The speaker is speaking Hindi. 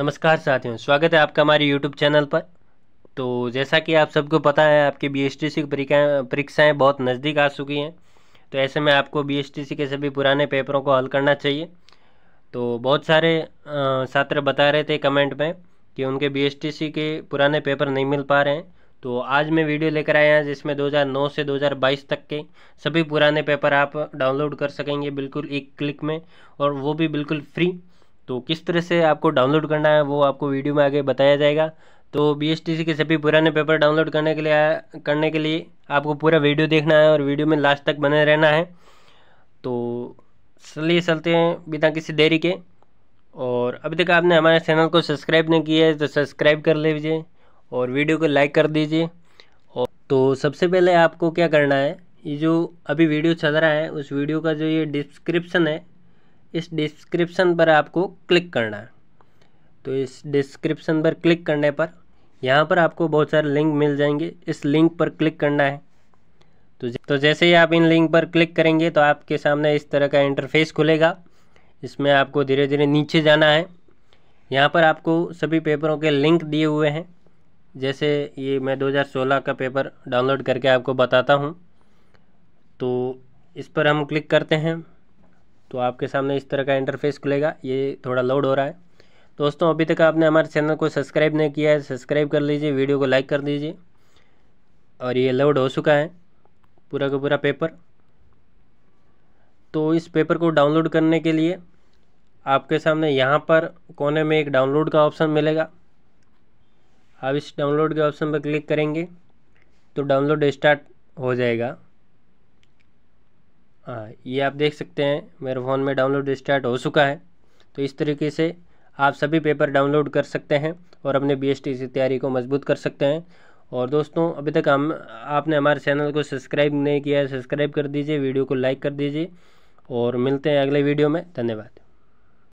नमस्कार साथियों स्वागत है आपका हमारे यूट्यूब चैनल पर तो जैसा कि आप सबको पता है आपकी बी एस टी सी परीक्षाएँ बहुत नज़दीक आ चुकी हैं तो ऐसे में आपको बी एस टी सी के सभी पुराने पेपरों को हल करना चाहिए तो बहुत सारे छात्र बता रहे थे कमेंट में कि उनके बी एस टी सी के पुराने पेपर नहीं मिल पा रहे हैं तो आज मैं वीडियो लेकर आया हूँ जिसमें 2009 से 2022 तक के सभी पुराने पेपर आप डाउनलोड कर सकेंगे बिल्कुल एक क्लिक में और वो भी बिल्कुल फ्री तो किस तरह से आपको डाउनलोड करना है वो आपको वीडियो में आगे बताया जाएगा तो बी के सभी पुराने पेपर डाउनलोड करने के लिए करने के लिए आपको पूरा वीडियो देखना है और वीडियो में लास्ट तक बने रहना है तो चलिए चलते हैं बिना किसी देरी के और अभी तक आपने हमारे चैनल को सब्सक्राइब नहीं किया है तो सब्सक्राइब कर लीजिए और वीडियो को लाइक कर दीजिए और तो सबसे पहले आपको क्या करना है ये जो अभी वीडियो चल रहा है उस वीडियो का जो ये डिस्क्रिप्शन है इस डिस्क्रिप्शन पर आपको क्लिक करना है तो इस डिस्क्रिप्शन पर क्लिक करने पर यहाँ पर आपको बहुत सारे लिंक मिल जाएंगे इस लिंक पर क्लिक करना है तो तो जैसे ही आप इन लिंक पर क्लिक करेंगे तो आपके सामने इस तरह का इंटरफेस खुलेगा इसमें आपको धीरे धीरे नीचे जाना है यहाँ पर आपको सभी पेपरों के लिंक दिए हुए हैं जैसे ये मैं 2016 का पेपर डाउनलोड करके आपको बताता हूँ तो इस पर हम क्लिक करते हैं तो आपके सामने इस तरह का इंटरफेस खुलेगा ये थोड़ा लोड हो रहा है दोस्तों अभी तक आपने हमारे चैनल को सब्सक्राइब नहीं किया है सब्सक्राइब कर लीजिए वीडियो को लाइक कर दीजिए और ये लोड हो चुका है पूरा का पूरा पेपर तो इस पेपर को डाउनलोड करने के लिए आपके सामने यहाँ पर कोने में एक डाउनलोड का ऑप्शन मिलेगा आप इस डाउनलोड के ऑप्शन पर क्लिक करेंगे तो डाउनलोड स्टार्ट हो जाएगा हाँ ये आप देख सकते हैं मेरे फ़ोन में डाउनलोड स्टार्ट हो चुका है तो इस तरीके से आप सभी पेपर डाउनलोड कर सकते हैं और अपने बी एस टी की तैयारी को मजबूत कर सकते हैं और दोस्तों अभी तक हम आपने हमारे चैनल को सब्सक्राइब नहीं किया है सब्सक्राइब कर दीजिए वीडियो को लाइक कर दीजिए और मिलते हैं अगले वीडियो में धन्यवाद